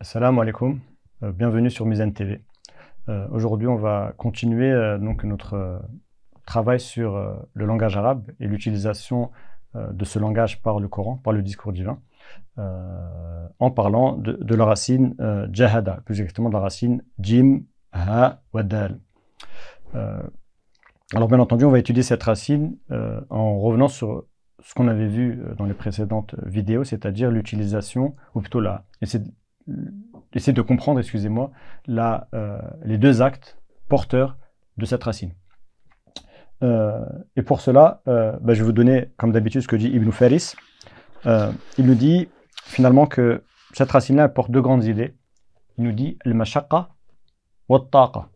Assalamu alaikum, euh, bienvenue sur Mizan TV. Euh, aujourd'hui, on va continuer euh, donc notre travail sur le langage arabe et l'utilisation de ce langage par le Coran, par le discours divin, en parlant de, de la racine jahada, plus exactement de la racine jim, ha, wadal. alors bien entendu, on va étudier cette racine en revenant sur ce qu'on avait vu dans les précédentes vidéos, c'est-à-dire l'utilisation, ou plutôt la, essayer de comprendre, excusez-moi, euh, les deux actes porteurs de cette racine. Euh, et pour cela, euh, bah, je vais vous donner, comme d'habitude, ce que dit Ibn Faris. il nous dit finalement que cette racine-là porte deux grandes idées. Il nous dit le et « wa taqa.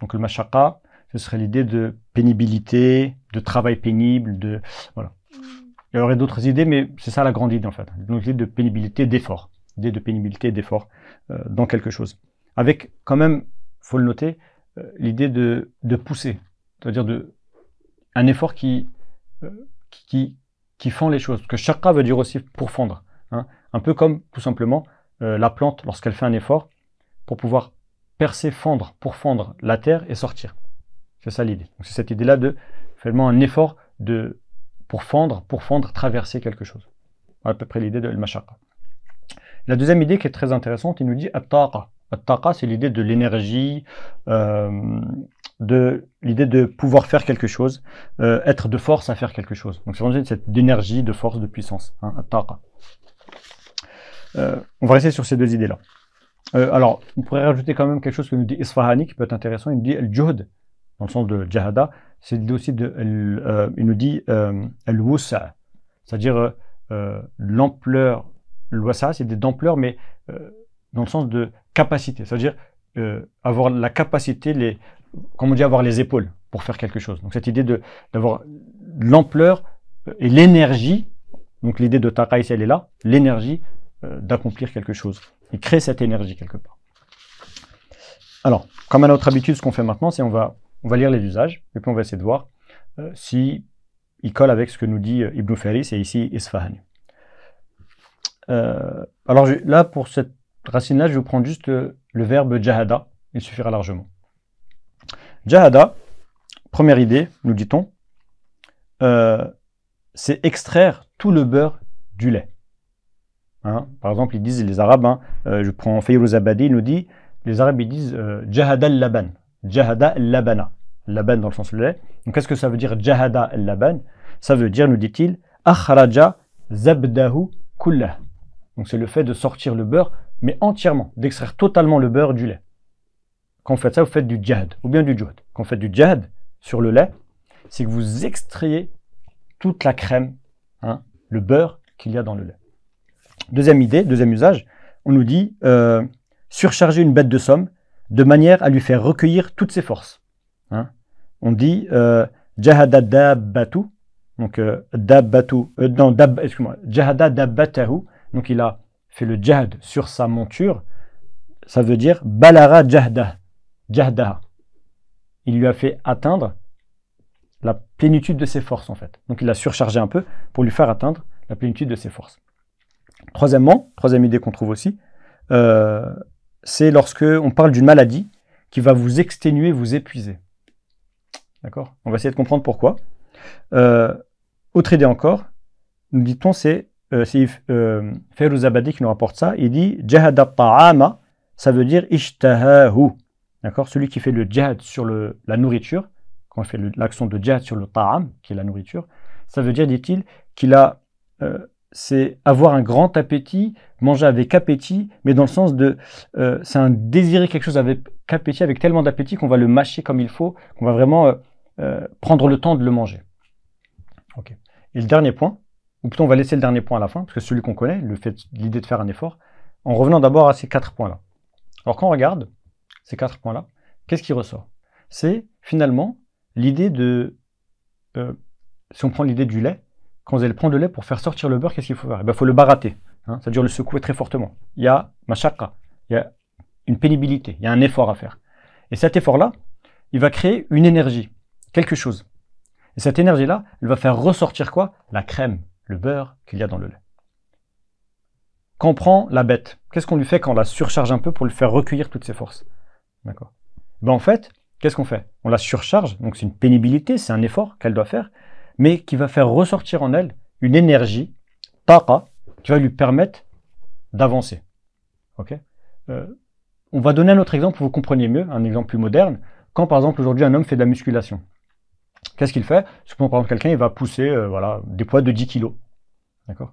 Donc le mashaka, ce serait l'idée de pénibilité, de travail pénible, de voilà. Il y aurait d'autres idées, mais c'est ça la grande idée en fait. l'idée de pénibilité, d'effort idée de pénibilité, d'effort euh, dans quelque chose. Avec quand même, faut le noter, euh, l'idée de, de, pousser, c'est-à-dire de, un effort euh, qui, qui, qui fend les choses. Parce que chakra veut dire aussi pour fendre. Hein. un peu comme tout simplement la plante lorsqu'elle fait un effort pour pouvoir percer, fendre, pour fendre la terre et sortir. C'est ça l'idée. C'est cette idée-là de finalement un effort de, pour fendre, pour fendre, traverser quelque chose. À peu près l'idée de ma chakra la deuxième idée qui est très intéressante, il nous dit attaqa ».« Attaqa », c'est l'idée de l'énergie, euh, de l'idée de pouvoir faire quelque chose, euh, être de force à faire quelque chose. Donc c'est l'idée cette d'énergie, de force, de puissance. Hein, euh, on va rester sur ces deux idées-là. alors, on pourrait rajouter quand même quelque chose que nous dit Isfahani qui peut être intéressant. Il nous dit Al-Juhd, dans le sens de Jahada. C'est l'idée aussi de. il nous dit Al-Wusa, c'est-à-dire l'ampleur ça c'est d'ampleur, mais euh, dans le sens de capacité. C'est-à-dire euh, avoir la capacité, les, comme on dit, avoir les épaules pour faire quelque chose. Donc cette idée d'avoir l'ampleur euh, et l'énergie, donc l'idée de Taraïs, elle est là, l'énergie d'accomplir quelque chose. Et créer cette énergie quelque part. Alors, comme à notre habitude, ce qu'on fait maintenant, c'est on va, on va lire les usages, et puis on va essayer de voir si il colle avec ce que nous dit Ibn Faris et ici Isfahani. Euh, alors là, pour cette racine-là, je vais prendre juste le, verbe jahada. Il suffira largement. Jahada, première idée, nous dit-on, euh, c'est extraire tout le beurre du lait. Hein, par exemple, ils disent, les Arabes, hein, euh, je prends Fayrouz Abadi, il nous dit, les Arabes, ils disent jahada al-laban, jahada al-labana, laban dans le sens du lait. Donc qu'est-ce que ça veut dire jahada al-laban Ça veut dire, nous dit-il, akhraja zabdahu kullah. Donc c'est le fait de sortir le beurre, mais entièrement, d'extraire totalement le beurre du lait. Quand vous faites ça, vous faites du djihad, ou bien du djihad. Quand vous faites du djihad sur le lait, c'est que vous extrayez toute la crème, hein, le beurre qu'il y a dans le lait. Deuxième idée, deuxième usage, on nous dit euh, surcharger une bête de somme de manière à lui faire recueillir toutes ses forces. Hein. On dit euh, jahada donc euh, euh, donc il a fait le jihad sur sa monture. Ça veut dire balara jahda. Jahda. Il lui a fait atteindre la plénitude de ses forces en fait. Donc il l'a surchargé un peu pour lui faire atteindre la plénitude de ses forces. Troisièmement, troisième idée qu'on trouve aussi, euh, c'est lorsque on parle d'une maladie qui va vous exténuer, vous épuiser. D'accord On va essayer de comprendre pourquoi. Euh, autre idée encore, nous dit-on, c'est c'est euh, euh Feruzabadi qui nous rapporte ça, il dit Jahada ta'ama, ça veut dire ishtahahu. D'accord Celui qui fait le jihad sur le, la nourriture, quand on fait l'action de jihad sur le ta'am, qui est la nourriture, ça veut dire, dit-il, qu'il a. Euh, c'est avoir un grand appétit, manger avec appétit, mais dans le sens de. Euh, c'est un désirer quelque chose avec appétit, avec tellement d'appétit qu'on va le mâcher comme il faut, qu'on va vraiment prendre le temps de le manger. Ok. Et le dernier point, ou plutôt on va laisser le dernier point à la fin, parce que celui qu'on connaît, l'idée de faire un effort, en revenant d'abord à ces quatre points-là. Alors quand on regarde ces quatre points-là, qu'est-ce qui ressort C'est finalement l'idée de... Euh, si on prend l'idée du lait, quand vous prend prendre le lait pour faire sortir le beurre, qu'est-ce qu'il faut faire Il eh ben, faut le barater, hein, c'est-à-dire le secouer très fortement. Il y a chakra, il y a une pénibilité, il y a un effort à faire. Et cet effort-là, il va créer une énergie, quelque chose. Et cette énergie-là, elle va faire ressortir quoi La crème, le beurre qu'il y a dans le lait. Quand prend la bête, qu'est-ce qu'on lui fait quand on la surcharge un peu pour lui faire recueillir toutes ses forces D'accord ben En fait, qu'est-ce qu'on fait On la surcharge, donc c'est une pénibilité, c'est un effort qu'elle doit faire, mais qui va faire ressortir en elle une énergie, taqa, qui va lui permettre d'avancer. Ok euh, on va donner un autre exemple pour que vous compreniez mieux, un exemple plus moderne. Quand par exemple aujourd'hui un homme fait de la musculation, Qu'est-ce qu'il fait Suppose par exemple quelqu'un il va pousser euh, voilà, des poids de 10 kg. D'accord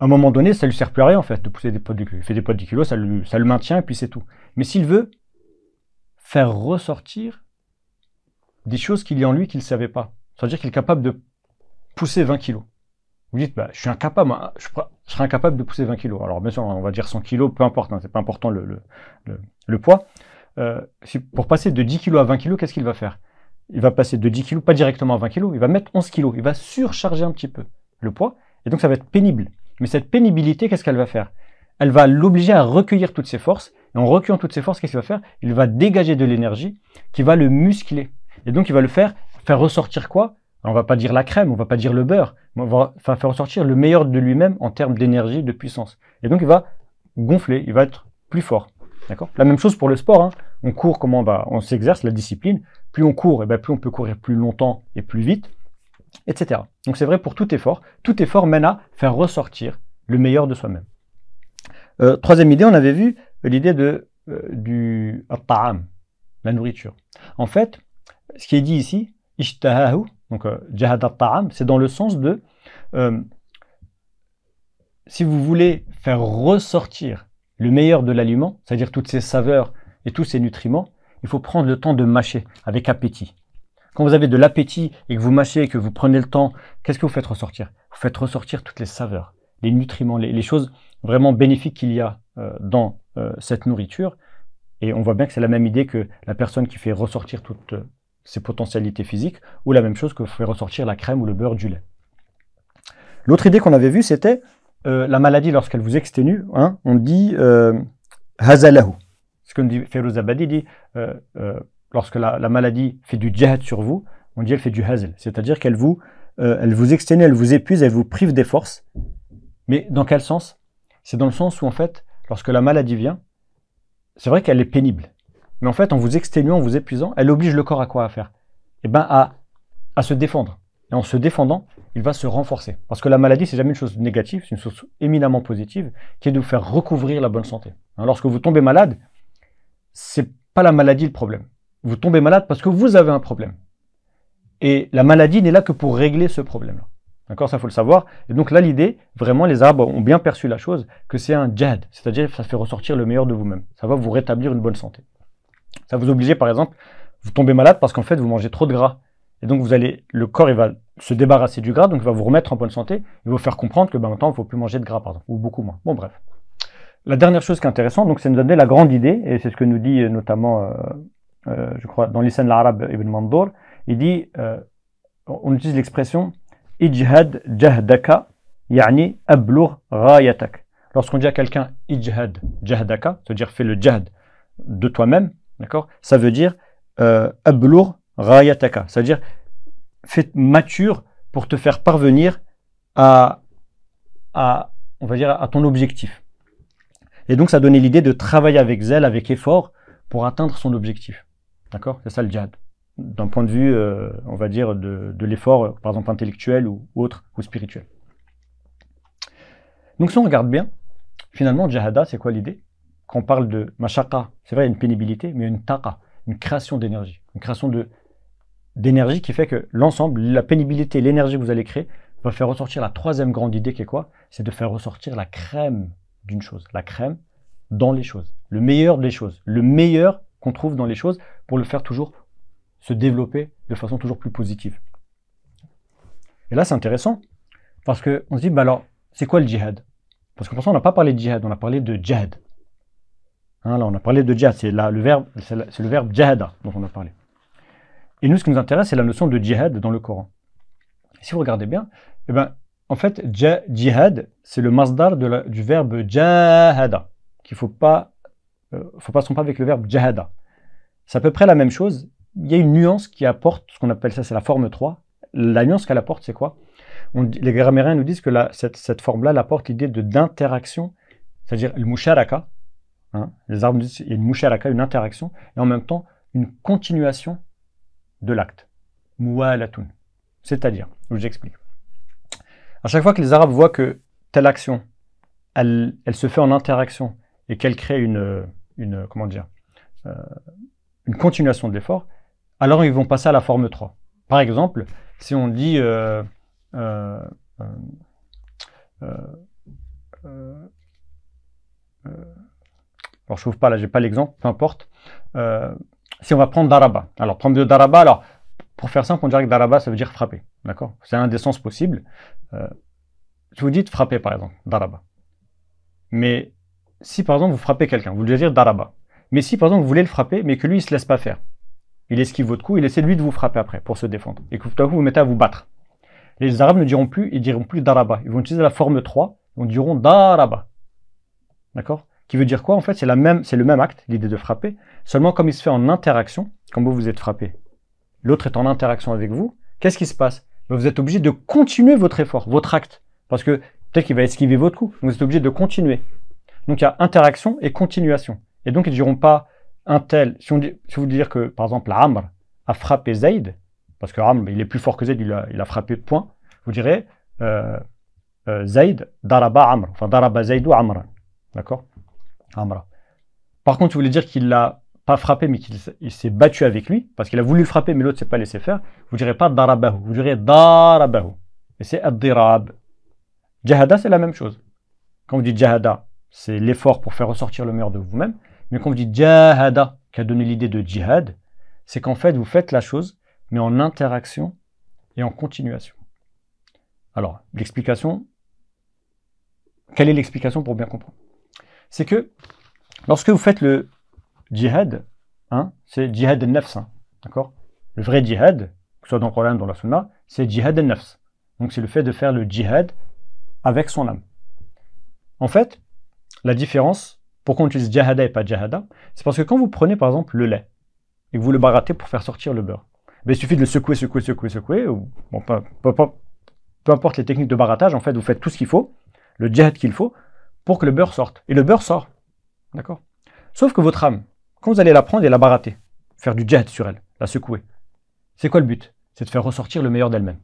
À un moment donné, ça lui sert plus à rien en fait de pousser des poids de 10 kg. fait des 10 ça, ça le maintient et puis c'est tout. Mais s'il veut faire ressortir des choses qu'il y a en lui qu'il ne savait pas, c'est-à-dire qu'il est capable de pousser 20 kg. Vous dites, bah, je suis incapable, je, serais incapable de pousser 20 kg. Alors bien sûr, on va dire 100 kg, peu importe, hein, c'est pas important le, le, poids. Euh, si, pour passer de 10 kg à 20 kg, qu'est-ce qu'il va faire il va passer de 10 kg, pas directement à 20 kg, il va mettre 11 kg, il va surcharger un petit peu le poids, et donc ça va être pénible. Mais cette pénibilité, qu'est-ce qu'elle va faire Elle va l'obliger à recueillir toutes ses forces, et en recueillant toutes ses forces, qu'est-ce qu'il va faire Il va dégager de l'énergie qui va le muscler. Et donc il va le faire, faire ressortir quoi on va pas dire la crème, on va pas dire le beurre, mais on va faire ressortir le meilleur de lui-même en termes d'énergie, de puissance. Et donc il va gonfler, il va être plus fort. La même chose pour le sport. Hein. On court, comment bah, on s'exerce, la discipline. Plus on court, et eh ben, plus on peut courir plus longtemps et plus vite, etc. Donc c'est vrai pour tout effort. Tout effort mène à faire ressortir le meilleur de soi-même. Euh, troisième idée, on avait vu l'idée de euh, du ta'am, la nourriture. En fait, ce qui est dit ici, ishtahahu, donc euh, jahad ta'am, c'est dans le sens de si vous voulez faire ressortir le meilleur de l'aliment, c'est-à-dire toutes ses saveurs et tous ses nutriments, il faut prendre le temps de mâcher avec appétit. Quand vous avez de l'appétit et que vous mâchez et que vous prenez le temps, qu'est-ce que vous faites ressortir Vous faites ressortir toutes les saveurs, les nutriments, les, choses vraiment bénéfiques qu'il y a euh, dans euh, cette nourriture. Et on voit bien que c'est la même idée que la personne qui fait ressortir toutes euh, ses potentialités physiques, ou la même chose que fait ressortir la crème ou le beurre du lait. L'autre idée qu'on avait vue, c'était la maladie lorsqu'elle vous exténue. Hein, on dit hazalahu. Comme dit Feroz Abadi, euh, euh, lorsque la, maladie fait du jihad sur vous, on dit elle fait du hazel, c'est-à-dire qu'elle vous, euh, elle vous exténue, elle vous épuise, elle vous prive des forces. Mais dans quel sens C'est dans le sens où en fait, lorsque la maladie vient, c'est vrai qu'elle est pénible, mais en fait, en vous exténuant, en vous épuisant, elle oblige le corps à quoi à faire Eh bien, à, à se défendre. Et en se défendant, il va se renforcer. Parce que la maladie, c'est jamais une chose négative, c'est une chose éminemment positive, qui est de vous faire recouvrir la bonne santé. Hein, lorsque vous tombez malade, c'est pas la maladie le problème. Vous tombez malade parce que vous avez un problème. Et la maladie n'est là que pour régler ce problème-là. D'accord Ça, faut le savoir. Et donc là, l'idée, vraiment, les arbres ont bien perçu la chose, que c'est un jad c'est-à-dire ça fait ressortir le meilleur de vous-même. Ça va vous rétablir une bonne santé. Ça vous oblige, par exemple, vous tombez malade parce qu'en fait, vous mangez trop de gras. Et donc, vous allez, le corps, il va se débarrasser du gras, donc il va vous remettre en bonne santé, il va vous faire comprendre que, ben, maintenant, il ne faut plus manger de gras, pardon. ou beaucoup moins. Bon, bref. La dernière chose qui est intéressante, donc, c'est nous donner la grande idée, et c'est ce que nous dit euh, notamment, euh, euh, je crois, dans l'islam l'Arabe Ibn Mandour, il dit, on utilise l'expression « ijhad jahdaka » yani ablur rayatak. Lorsqu'on dit à quelqu'un « ijhad jahdaka », c'est-à-dire « fais le jahd de toi-même », d'accord Ça veut dire ablur rayataka, c'est-à-dire fais mature pour te faire parvenir à, à, on va dire, à ton objectif. Et donc, ça donnait l'idée de travailler avec zèle, avec effort, pour atteindre son objectif. D'accord C'est ça le djihad. D'un point de vue, euh, on va dire, de, l'effort, euh, par exemple, intellectuel ou autre, ou spirituel. Donc, si on regarde bien, finalement, djihada c'est quoi l'idée Quand on parle de mashaka, c'est vrai, il y a une pénibilité, mais une taqa, une création d'énergie, une création de d'énergie qui fait que l'ensemble, la pénibilité, l'énergie que vous allez créer, va faire ressortir la troisième grande idée qui est quoi C'est de faire ressortir la crème d'une chose, la crème dans les choses, le meilleur des choses, le meilleur qu'on trouve dans les choses pour le faire toujours se développer de façon toujours plus positive. Et là, c'est intéressant parce qu'on se dit, bah alors, c'est quoi le djihad Parce que pour on n'a pas parlé de djihad, on a parlé de djihad, hein, là, on a parlé de djihad, c'est le verbe, c'est le verbe dont on a parlé. Et nous, ce qui nous intéresse, c'est la notion de djihad dans le Coran. si vous regardez bien, eh ben, en fait, jihad, c'est le masdar du verbe jahada, qu'il ne faut pas, euh, faut pas se tromper avec le verbe jahada. C'est à peu près la même chose. Il y a une nuance qui apporte, ce qu'on appelle ça, c'est la forme 3. La nuance qu'elle apporte, c'est quoi Les grammairiens nous disent que cette, forme-là apporte l'idée d'interaction, c'est-à-dire le musharaka. Hein. les arbres disent qu'il y a une musharaka, une interaction, et en même temps, une continuation de l'acte. Mu'alatun. C'est-à-dire, je vous explique. À chaque fois que les Arabes voient que telle action, elle, se fait en interaction et qu'elle crée une, euh, une euh, comment dire, euh, une continuation de l'effort, alors ils vont passer à la forme 3. Par exemple, si on dit alors je trouve pas là, j'ai pas l'exemple, peu importe. si on va prendre daraba, alors prendre daraba, alors pour faire simple, on dirait que daraba ça veut dire frapper, d'accord C'est un des sens possibles. Si euh, vous dites frapper, par exemple, daraba. Mais si, par exemple, vous frappez quelqu'un, vous devez dire daraba. Mais si, par exemple, vous voulez le frapper, mais que lui, il se laisse pas faire, il esquive votre coup, il essaie lui de vous frapper après pour se défendre, et que tout vous mettez à vous battre. Les Arabes ne diront plus, ils diront plus daraba. Ils vont utiliser la forme 3, ils diront daraba. D'accord Qui veut dire quoi En fait, c'est le même acte, l'idée de frapper, seulement comme il se fait en interaction, comme vous vous êtes frappé, l'autre est en interaction avec vous, qu'est-ce qui se passe vous êtes obligé de continuer votre effort, votre acte, parce que peut-être qu'il va esquiver votre coup. Vous êtes obligé de continuer. Donc il y a interaction et continuation. Et donc ils ne diront pas un tel. Si, on dit, vous dire que par exemple Amr a frappé Zayd, parce que Amr il est plus fort que Zayd, il a, frappé de points, vous direz euh, euh, Zayd daraba Amr, enfin daraba Zayd ou d'accord Amr. Par contre, vous voulez dire qu'il l'a pas frappé, mais qu'il s'est battu avec lui, parce qu'il a voulu frapper, mais l'autre ne s'est pas laissé faire, vous direz pas darabahu, vous direz darabahu. Et c'est ad-dirab. c'est la même chose. Quand vous dites jahada, c'est l'effort pour faire ressortir le meilleur de vous-même. Mais quand vous dites jahada, qui a donné l'idée de jihad, c'est qu'en fait, vous faites la chose, mais en interaction et en continuation. Alors, l'explication, quelle est l'explication pour bien comprendre C'est que lorsque vous faites le Jihad, hein, c'est djihad en nafs hein, D'accord Le vrai djihad, que ce soit dans le Coran dans la Sunna, c'est djihad nefs. nafs Donc c'est le fait de faire le djihad avec son âme. En fait, la différence, pourquoi on utilise djihada et pas djihada, c'est parce que quand vous prenez par exemple le lait et que vous le barattez pour faire sortir le beurre, mais ben, il suffit de le secouer, secouer, secouer, secouer, ou, bon, peu, importe les techniques de barattage, en fait, vous faites tout ce qu'il faut, le djihad qu'il faut, pour que le beurre sorte. Et le beurre sort. D'accord Sauf que votre âme, quand vous allez la prendre et la barater, faire du jet sur elle, la secouer, c'est quoi le but C'est de faire ressortir le meilleur d'elle-même.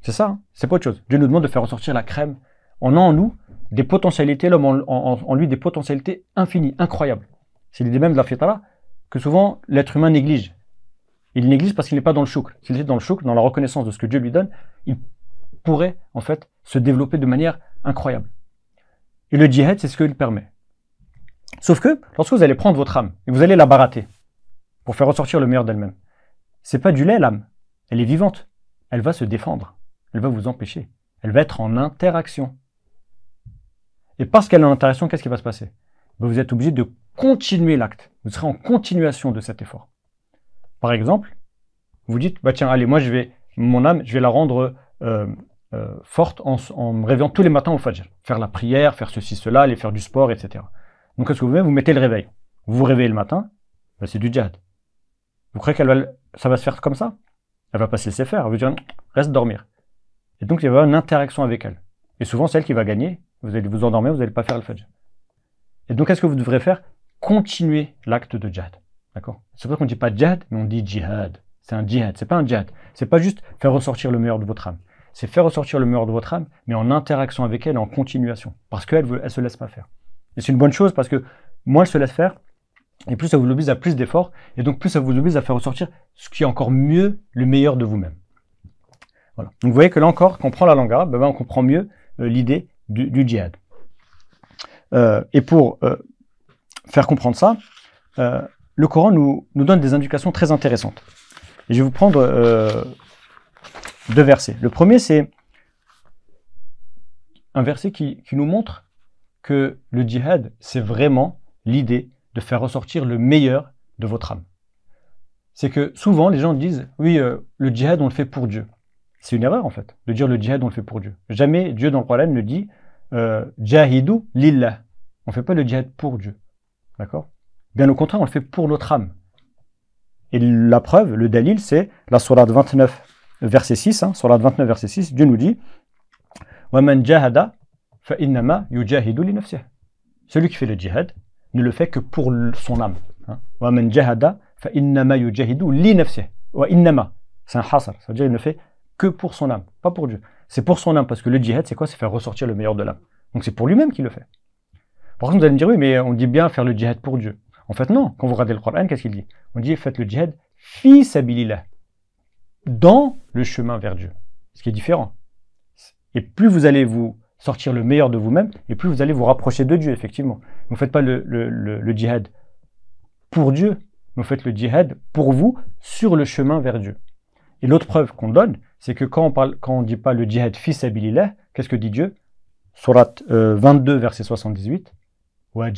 C'est ça, hein. c'est pas autre chose. Dieu nous demande de faire ressortir la crème. On a en nous des potentialités, l'homme en, lui des potentialités infinies, incroyables. C'est l'idée même de la fitra que souvent l'être humain néglige. Il néglige parce qu'il n'est pas dans le chouk. S'il était dans le chouk, dans la reconnaissance de ce que Dieu lui donne, il pourrait en fait se développer de manière incroyable. Et le djihad, c'est ce qu'il permet. Sauf que lorsque vous allez prendre votre âme et vous allez la barater pour faire ressortir le meilleur d'elle-même, c'est pas du lait l'âme. Elle est vivante. Elle va se défendre. Elle va vous empêcher. Elle va être en interaction. Et parce qu'elle est en interaction, qu'est-ce qui va se passer ben, Vous êtes obligé de continuer l'acte. Vous serez en continuation de cet effort. Par exemple, vous dites bah tiens, allez, moi je vais mon âme, je vais la rendre euh, euh, forte en, en, me réveillant tous les matins au Fajr. Faire la prière, faire ceci, cela, aller faire du sport, etc. Donc qu'est-ce que vous faites Vous mettez le réveil. Vous vous réveillez le matin, bah, c'est du djihad. Vous croyez qu'elle va, ça va se faire comme ça Elle va pas se laisser faire. Elle va dire reste dormir. Et donc il y avoir une interaction avec elle. Et souvent c'est elle qui va gagner, vous allez vous endormir, vous n'allez pas faire le fajr. Et donc qu'est-ce que vous devrez faire Continuer l'acte de djihad. D'accord C'est pour qu'on ne dit pas djihad, mais on dit djihad. C'est un djihad, c'est pas un djihad. C'est pas juste faire ressortir le meilleur de votre âme. C'est faire ressortir le meilleur de votre âme, mais en interaction avec elle, en continuation. Parce qu'elle ne elle se laisse pas faire. Et c'est une bonne chose parce que moins elle se laisse faire, et plus ça vous oblige à plus d'efforts, et donc plus ça vous oblige à faire ressortir ce qui est encore mieux, le meilleur de vous-même. Donc vous voyez que là encore, quand on prend la langue arabe, ben, ben, on comprend mieux euh, l'idée du, djihad. Euh, et pour euh, faire comprendre ça, le Coran nous, nous, donne des indications très intéressantes. je vais vous prendre deux versets. Le premier, c'est un verset qui nous montre que le djihad, c'est vraiment l'idée de faire ressortir le meilleur de votre âme. C'est que souvent, les gens disent Oui, euh, le djihad, on le fait pour Dieu. C'est une erreur, en fait, de dire le djihad, on le fait pour Dieu. Jamais Dieu, dans le Coran, ne dit euh, lillah. On ne fait pas le djihad pour Dieu. D'accord Bien au contraire, on le fait pour notre âme. Et la preuve, le dalil, c'est la Surah 29, verset 6. Hein, 29, verset 6, Dieu nous dit Waman jahada, celui qui fait le jihad ne le fait que pour son âme. Hein. C'est un hasar, ça veut dire qu'il ne fait que pour son âme, pas pour Dieu. C'est pour son âme, parce que le djihad, c'est quoi C'est faire ressortir le meilleur de l'âme. Donc c'est pour lui-même qu'il le fait. Par contre, vous allez me dire, oui, mais on dit bien faire le jihad pour Dieu. En fait, non. Quand vous regardez le Coran, qu'est-ce qu'il dit On dit, faites le jihad fi dans le chemin vers Dieu. Ce qui est différent. Et plus vous allez vous sortir le meilleur de vous-même, et plus vous allez vous rapprocher de Dieu, effectivement. Vous ne faites pas le, le, djihad pour Dieu, mais vous faites le djihad pour vous, sur le chemin vers Dieu. Et l'autre preuve qu'on donne, c'est que quand on parle, quand on dit pas le djihad fils qu'est-ce que dit Dieu Surat 22, euh, verset 78. Wa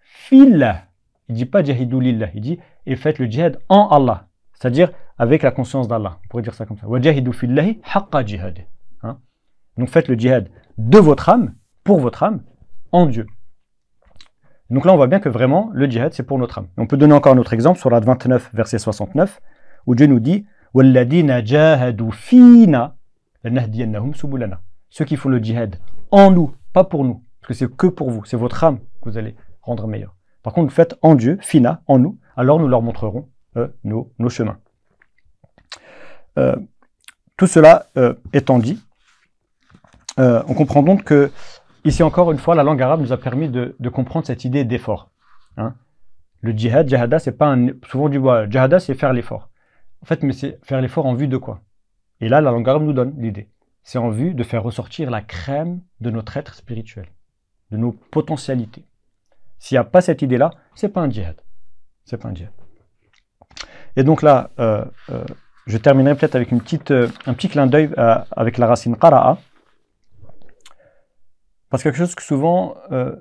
fillah. Il dit pas jahidou lillah, il dit et faites le djihad en Allah, c'est-à-dire avec la conscience d'Allah. On pourrait dire ça comme ça. Wa haqqa jihad. Donc faites le djihad de votre âme, pour votre âme, en Dieu. Donc là, on voit bien que vraiment, le djihad, c'est pour notre âme. On peut donner encore un autre exemple, sur la 29, verset 69, où Dieu nous dit Ceux qui font le djihad en nous, pas pour nous, parce que c'est que pour vous, c'est votre âme que vous allez rendre meilleur Par contre, faites en Dieu, fina, en nous, alors nous leur montrerons euh, nos, chemins. Euh, tout cela euh, étant dit, euh, on comprend donc que, ici encore une fois, la langue arabe nous a permis de, comprendre cette idée d'effort. Hein. Le djihad, jihada, c'est pas un, souvent du bois. Jihada, c'est faire l'effort. En fait, mais c'est faire l'effort en vue de quoi Et là, la langue arabe nous donne l'idée. C'est en vue de faire ressortir la crème de notre être spirituel, de nos potentialités. S'il n'y a pas cette idée-là, c'est pas un djihad. C'est pas un djihad. Et donc là, euh, euh, je terminerai peut-être avec une petite, un petit clin d'œil avec la racine qara'a, parce que quelque chose que souvent, euh,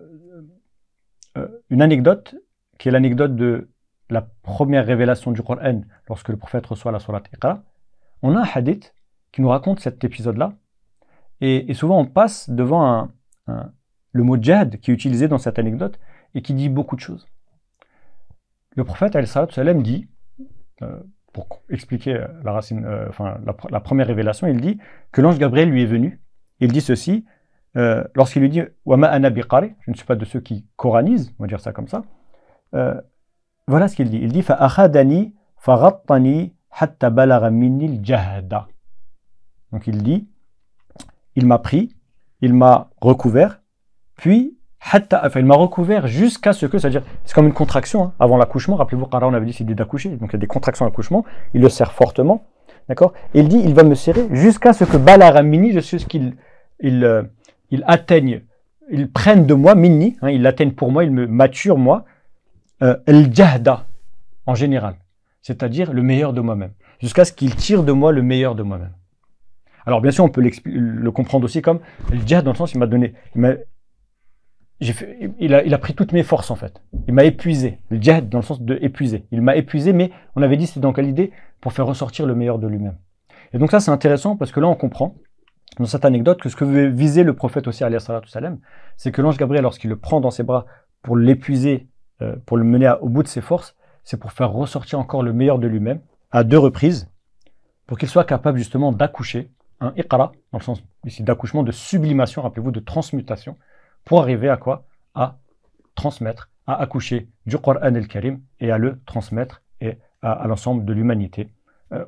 euh, une anecdote, qui est l'anecdote de la première révélation du Coran, lorsque le prophète reçoit la surat Iqra, on a un hadith qui nous raconte cet épisode-là. Et, souvent, on passe devant le mot djihad qui est utilisé dans cette anecdote et qui dit beaucoup de choses. Le prophète, al-Salam, dit, euh, pour expliquer la racine, enfin, la, première révélation, il dit que l'ange Gabriel lui est venu. Il dit ceci euh, lorsqu'il lui dit je ne suis pas de ceux qui coranisent, on va dire ça comme ça. Euh, voilà ce qu'il dit. Il dit hatta jahada. Donc il dit Il m'a pris, il m'a recouvert, puis hatta, il m'a recouvert jusqu'à ce que, c'est-à-dire, c'est comme une contraction hein, avant l'accouchement. Rappelez-vous, Qara, on avait dit c'est d'accoucher, donc il y a des contractions à l'accouchement, il le serre fortement, d'accord il dit Il va me serrer jusqu'à ce que balaramini, minni, je suis ce qu'il. il euh, ils atteignent, ils prennent de moi, mini, hein, ils l'atteignent pour moi, ils me maturent moi, euh, el-jahda, en général, c'est-à-dire le meilleur de moi-même, jusqu'à ce qu'ils tirent de moi le meilleur de moi-même. Alors bien sûr, on peut le comprendre aussi comme el-jahd, dans le sens, il m'a donné, il il, a, pris toutes mes forces en fait. Il m'a épuisé. Le djihad dans le sens de épuisé. Il m'a épuisé, mais on avait dit c'est dans quelle idée Pour faire ressortir le meilleur de lui-même. Et donc ça c'est intéressant parce que là on comprend dans cette anecdote que ce que veut viser le prophète aussi, c'est que l'ange Gabriel, lorsqu'il le prend dans ses bras pour l'épuiser, euh, pour le mener au bout de ses forces, c'est pour faire ressortir encore le meilleur de lui-même à deux reprises, pour qu'il soit capable justement d'accoucher, un hein, dans le sens ici d'accouchement, de sublimation, rappelez-vous, de transmutation, pour arriver à quoi À transmettre, à accoucher du Qur'an el-Karim et à le transmettre et à, l'ensemble de l'humanité. Euh,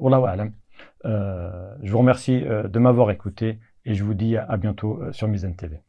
euh, je vous remercie euh, de m'avoir écouté et je vous dis à, bientôt euh, sur Misen TV.